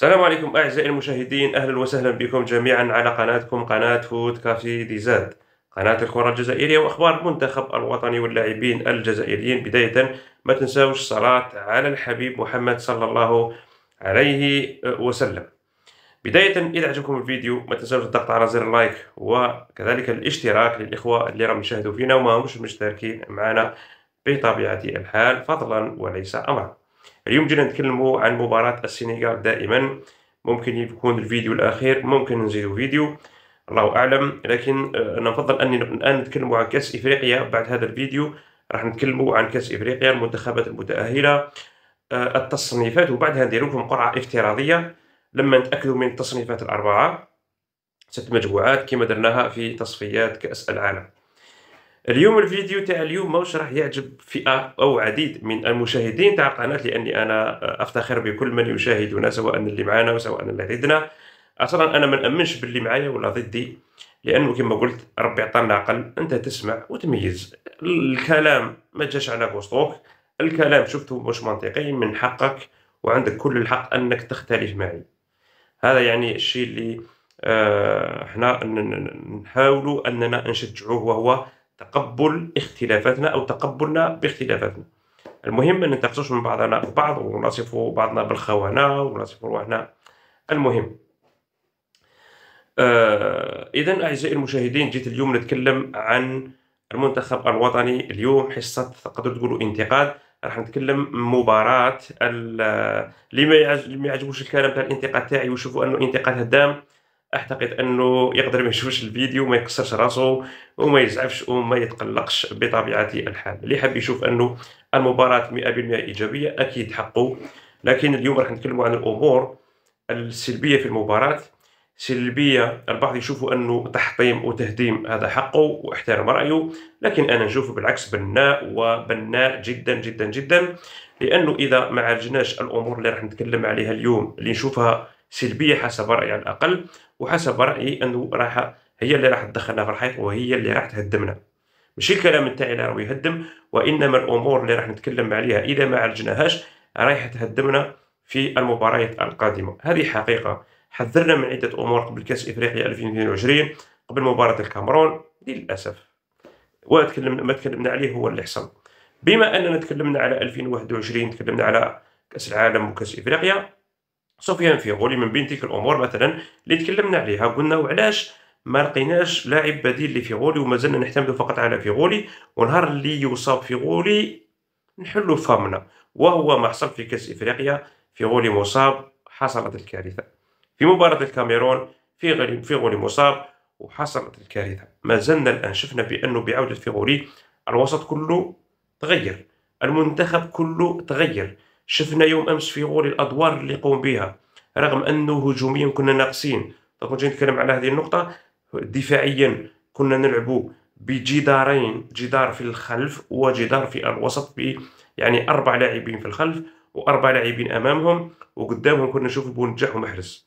السلام عليكم أعزائي المشاهدين أهلا وسهلا بكم جميعا على قناتكم قناة فود كافي دي زاد قناة الكرة الجزائرية وأخبار المنتخب الوطني واللاعبين الجزائريين بداية ما تنساوش الصلاة على الحبيب محمد صلى الله عليه وسلم بداية إذا عجبكم الفيديو ما تنساوش الضغط على زر اللايك وكذلك الاشتراك للإخوة اللي راهم يشاهدوا فينا وما همش مشتركين معنا بطبيعة الحال فضلا وليس أمرا اليوم جينا نتكلموا عن مباراة السنغال دائما ممكن يكون الفيديو الأخير ممكن نزيدو فيديو الله أعلم لكن أنا آه، نفضل أني الآن نتكلموا عن كأس إفريقيا بعد هذا الفيديو راح نتكلموا عن كأس إفريقيا المنتخبات المتأهلة آه، التصنيفات وبعدها ندير لكم قرعة افتراضية لما نتأكدوا من التصنيفات الأربعة ست مجموعات كما درناها في تصفيات كأس العالم اليوم الفيديو تاع اليوم ماهوش راح يعجب فئه او عديد من المشاهدين تاع القناه لاني انا افتخر بكل من يشاهدنا سواء اللي معنا وسواء اللي ضدنا اصلا انا ما نامنش باللي معايا ولا ضدي لانه كما قلت ربي عطانا عقل انت تسمع وتميز الكلام ما جاش على بوسطوك الكلام شفته مش منطقي من حقك وعندك كل الحق انك تختلف معي هذا يعني الشيء اللي آه، احنا حنا نحاولوا اننا نشجعوه وهو تقبل اختلافاتنا او تقبلنا باختلافاتنا المهم ان نتناقشوش من بعضنا البعض ونصفوا بعضنا بالخونه ونصفوا روحنا المهم آه اذا اعزائي المشاهدين جيت اليوم نتكلم عن المنتخب الوطني اليوم حصه تقدر تقولوا انتقاد راح نتكلم مباراه اللي آه، ما يعجبوش الكلام تاع الانتقاد تاعي ويشوفوا انه انتقاد هدام اعتقد انه يقدر ما يشوفش الفيديو ما يكسرش راسه وما يزعفش وما يتقلقش بطبيعه الحال اللي حاب يشوف انه المباراه 100% ايجابيه اكيد حقه لكن اليوم راح نتكلموا عن الامور السلبيه في المباراه سلبيه البعض يشوفوا انه تحطيم وتهديم هذا حقه واحترم رايه لكن انا نشوفه بالعكس بناء وبناء جدا جدا جدا لانه اذا ما عالجناش الامور اللي راح نتكلم عليها اليوم اللي نشوفها سلبيه حسب رايي على الاقل وحسب رايي انه راح هي اللي راح تدخلنا في الحيط وهي اللي راح تهدمنا ماشي الكلام نتاعي اللي راهو يهدم وانما الامور اللي راح نتكلم عليها اذا ما عالجناهاش رايح تهدمنا في المباريات القادمه هذه حقيقه حذرنا من عده امور قبل كاس افريقيا 2022 قبل مباراه الكاميرون للاسف وتكلمنا ما تكلمنا عليه هو اللي حصل بما اننا تكلمنا على 2021 تكلمنا على كاس العالم وكاس افريقيا سوف فيغولي من بين تلك الامور مثلا اللي تكلمنا عليها قلنا وعلاش ما لقيناش لاعب بديل لفيغولي ومازلنا نحتمدو فقط على فيغولي ونهار اللي يصاب فيغولي نحلو فمنا وهو ما حصل في كاس افريقيا فيغولي مصاب حصلت الكارثه في مباراه الكاميرون في فيغولي مصاب وحصلت الكارثه ما زلنا الان شفنا بانه بعوده فيغولي الوسط كله تغير المنتخب كله تغير شفنا يوم امس في غول الادوار اللي قوم بها رغم انه هجوميا كنا ناقصين دونك نجي نتكلم على هذه النقطه دفاعيا كنا نلعبوا بجدارين جدار في الخلف وجدار في الوسط ب يعني اربع لاعبين في الخلف واربع لاعبين امامهم وقدامهم كنا نشوف بونجاح ومحرز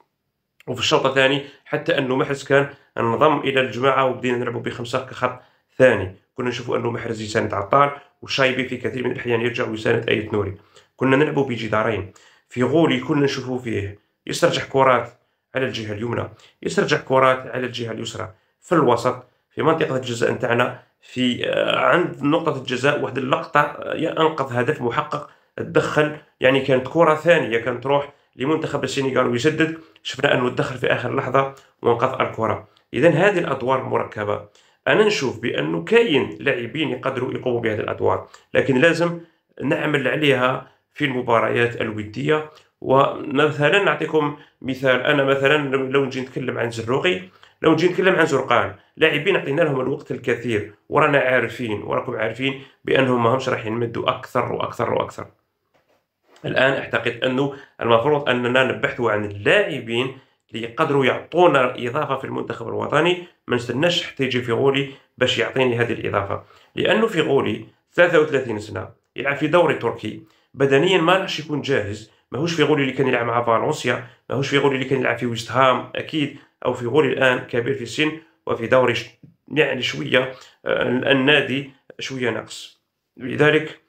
وفي الشوط الثاني حتى انه محرز كان انضم الى الجماعه وبدينا نلعبوا بخمسه كخط ثاني كنا نشوفوا انه محرز يساند عطال وشايبي في كثير من الاحيان يرجع ويساند ايت نوري كنا نلعبوا بجدارين في غول كنا نشوفوا فيه يسترجع كرات على الجهه اليمنى يسترجع كرات على الجهه اليسرى في الوسط في منطقه الجزاء نتاعنا في آه، عند نقطه الجزاء واحد اللقطه آه، يا انقذ هدف محقق تدخل يعني كانت كره ثانيه كانت تروح لمنتخب السنغال ويسدد شفنا انه تدخل في اخر لحظه وانقذ الكره اذا هذه الادوار مركبه انا نشوف بانه كاين لاعبين يقدروا يقوموا بهذه الادوار لكن لازم نعمل عليها في المباريات الوديه ومثلا نعطيكم مثال انا مثلا لو نجي نتكلم عن زروقي لو نجي نتكلم عن زرقان لاعبين عطينا لهم الوقت الكثير ورانا عارفين وراكم عارفين بانهم همش راح ينمدوا اكثر واكثر واكثر الان اعتقد انه المفروض اننا نبحثوا عن اللاعبين اللي يقدروا يعطونا اضافه في المنتخب الوطني ما نستناش حتى يجي في غولي باش يعطيني هذه الاضافه لانه في غولي 33 سنه يلعب في دوري تركي بدنيا ما راحش يكون جاهز ماهوش في غولي اللي كان يلعب مع فالنسيا ماهوش في غولي اللي كان يلعب في ويست هام اكيد او في غولي الان كبير في السن وفي دوري يعني شويه آه، النادي شويه ناقص لذلك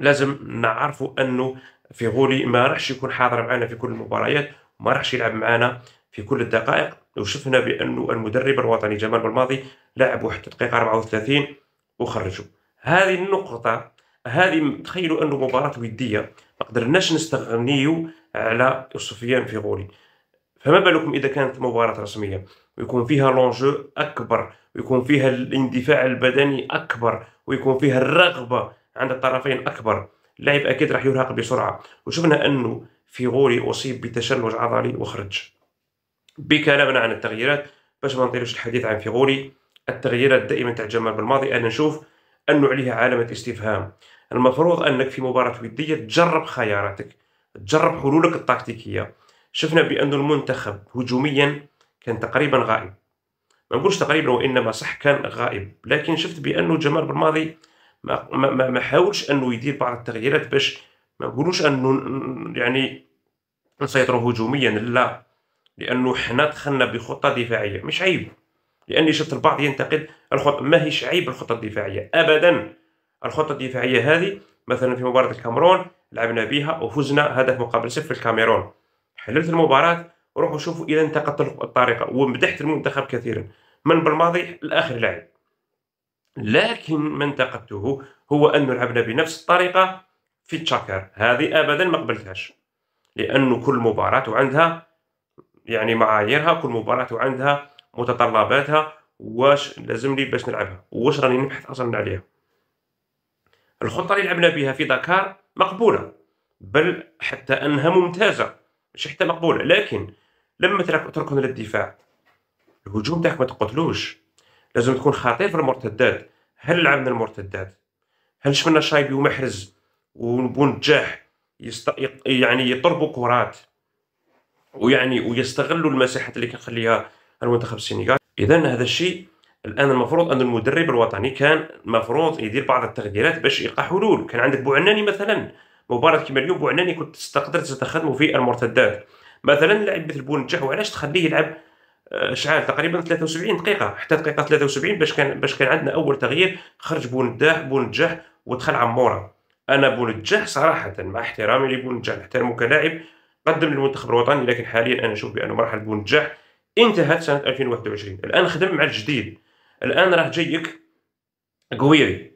لازم نعرفوا انه في غولي ما راحش يكون حاضر معنا في كل المباريات وما راحش يلعب معنا في كل الدقائق وشفنا بانه المدرب الوطني جمال بالماضي لعب واحد الدقيقه 34 وخرجوا هذه النقطه هذه تخيلوا انه مباراه وديه ما قدرناش نستغنيو على سفيان غولي فما بالكم اذا كانت مباراه رسميه ويكون فيها لونجو اكبر ويكون فيها الاندفاع البدني اكبر ويكون فيها الرغبه عند الطرفين اكبر اللاعب اكيد راح يرهق بسرعه وشفنا انه غولي اصيب بتشنج عضلي وخرج بكلامنا عن التغييرات باش ما نطيلوش الحديث عن فيغولي التغييرات دائما تعجمل بالماضي انا نشوف أنه عليها علامة استفهام المفروض أنك في مباراة ودية تجرب خياراتك تجرب حلولك التكتيكية شفنا بأن المنتخب هجوميا كان تقريبا غائب ما نقولش تقريبا وإنما صح كان غائب لكن شفت بأنه جمال بالماضي ما, ما, ما حاولش أنه يدير بعض التغييرات باش ما نقولوش أنه يعني نسيطروا هجوميا لا لأنه حنا دخلنا بخطة دفاعية مش عيب لاني شفت البعض ينتقد الخط ما عيب الخطه الدفاعيه ابدا الخطه الدفاعيه هذه مثلا في مباراه الكاميرون لعبنا بها وفزنا هدف مقابل صفر الكاميرون حللت المباراه روحوا شوفوا اذا انتقدت الطريقه ومدحت المنتخب كثيرا من بالماضي لاخر لاعب لكن ما انتقدته هو ان لعبنا بنفس الطريقه في تشاكر هذه ابدا ما قبلتهاش لانه كل مباراه وعندها يعني معاييرها كل مباراه وعندها متطلباتها واش لازم لي باش نلعبها واش راني نبحث اصلا عليها الخطه اللي لعبنا بها في داكار مقبوله بل حتى انها ممتازه مش حتى مقبوله لكن لما تركن للدفاع الهجوم تاعك ما تقتلوش لازم تكون خطير في المرتدات هل لعبنا المرتدات هل شفنا شايبي ومحرز ونجاح يست... يعني يطربوا كرات ويعني ويستغلوا المساحات اللي كنخليها المنتخب السنغالي اذا هذا الشيء الان المفروض ان المدرب الوطني كان المفروض يدير بعض التغييرات باش يلقى حلول كان عندك بوعناني مثلا مباراه كما اليوم بوعناني كنت تقدر تستخدمه في المرتدات مثلا لاعب مثل بونجح وعلاش تخليه يلعب آه، شعال تقريبا 73 دقيقه حتى دقيقه 73 باش كان باش كان عندنا اول تغيير خرج بونجاح بونجاح ودخل عموره انا بونجاح صراحه مع احترامي لبونجاح نحترمه كلاعب قدم للمنتخب الوطني لكن حاليا انا نشوف بانه مرحله بونجاح انتهت سنه 2021 الان خدم مع الجديد الان راح جايك قويري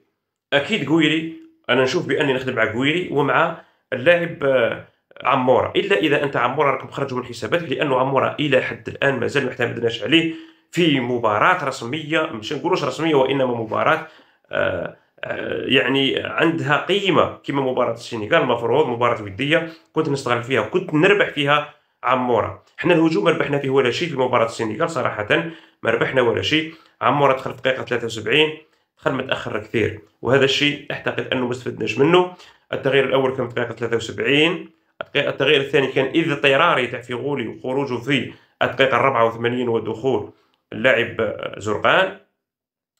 اكيد قويري انا نشوف باني نخدم مع قويري ومع اللاعب آه، عموره الا اذا انت عموره راكم خرجوا من الحسابات لانه عموره الى حد الان مازال ما اعتمدناش عليه في مباراه رسميه مش نقولوش رسميه وانما مباراه آه،, آه يعني عندها قيمه كما مباراه السنغال المفروض مباراه وديه كنت نستغل فيها كنت نربح فيها عموره حنا الهجوم ما ربحنا فيه ولا شيء في مباراه السنغال صراحه ما ربحنا ولا شيء عموره دخل في الدقيقه 73 دخل متاخر كثير وهذا الشيء اعتقد انه ما استفدناش منه التغيير الاول كان في الدقيقه 73 التغيير الثاني كان اضطراري تاع فيغولي وخروجه في الدقيقه 84 ودخول اللاعب زرقان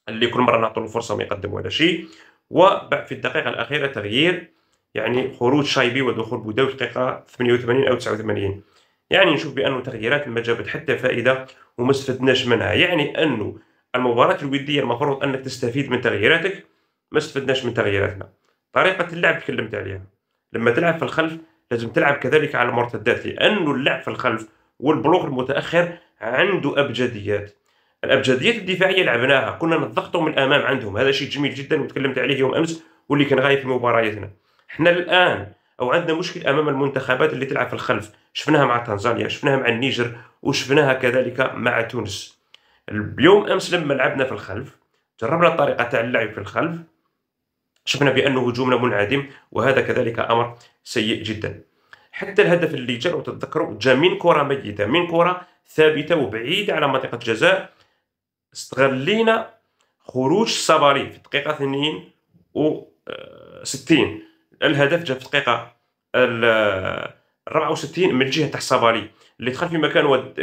اللي كل مره نعطوا له فرصه ما يقدم ولا شيء وبعد في الدقيقه الاخيره تغيير يعني خروج شايبي ودخول بوداو في الدقيقه 88 او 89 يعني نشوف بانه تغييرات ما جابت حتى فائده وما استفدناش منها يعني انه المباراه الوديه المفروض انك تستفيد من تغييراتك ما استفدناش من تغييراتنا طريقه اللعب تكلمت عليها لما تلعب في الخلف لازم تلعب كذلك على المرتدات لانه اللعب في الخلف والبلوغ المتاخر عنده ابجديات الابجديات الدفاعيه لعبناها كنا نضغطهم من الامام عندهم هذا شيء جميل جدا وتكلمت عليه يوم امس واللي كان غايب في مبارياتنا احنا الان او عندنا مشكل امام المنتخبات اللي تلعب في الخلف شفناها مع تنزانيا شفناها مع النيجر وشفناها كذلك مع تونس اليوم امس لما لعبنا في الخلف جربنا الطريقه تاع اللعب في الخلف شفنا بان هجومنا منعدم وهذا كذلك امر سيء جدا حتى الهدف اللي جاء وتتذكروا جاء من كره ميته من كره ثابته وبعيده على منطقه الجزاء استغلينا خروج صبري في الدقيقه 62 الهدف جاء في الدقيقه 64 من جهه تاع صابالي اللي دخل في مكان ود...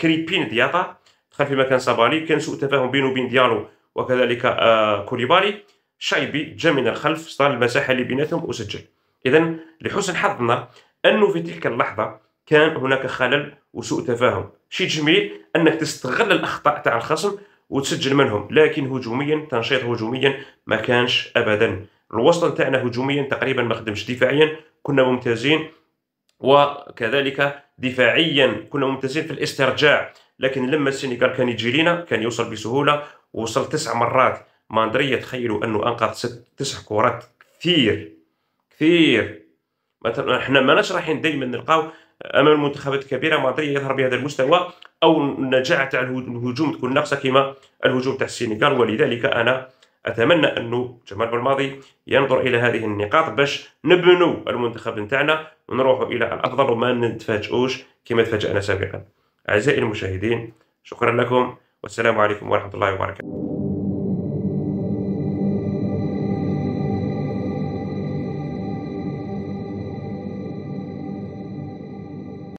كريبين دياطا دخل في مكان صابالي كان سوء تفاهم بينه وبين ديالو وكذلك آه كوليبالي شايبي جاء من الخلف صار المساحه اللي بيناتهم وسجل اذا لحسن حظنا انه في تلك اللحظه كان هناك خلل وسوء تفاهم شيء جميل انك تستغل الاخطاء تاع الخصم وتسجل منهم لكن هجوميا تنشيط هجوميا ما كانش ابدا الوسط نتاعنا هجوميا تقريبا ما خدمش دفاعيا كنا ممتازين وكذلك دفاعيا كنا ممتازين في الاسترجاع لكن لما السنغال كان يجي لينا كان يوصل بسهوله ووصل تسع مرات ماندريا تخيلوا انه انقذ ست تسع كرات كثير كثير مثلا احنا ما رايحين دائما نلقاو امام المنتخبات الكبيره ماندريا يظهر بهذا المستوى او النجاعه تاع الهجوم تكون ناقصه كما الهجوم تاع السنغال ولذلك انا اتمنى انه جمال بالماضي ينظر الى هذه النقاط باش نبنوا المنتخب نتاعنا ونروحوا الى الافضل وما نتفاجئوش كما تفاجئنا سابقا اعزائي المشاهدين شكرا لكم والسلام عليكم ورحمه الله وبركاته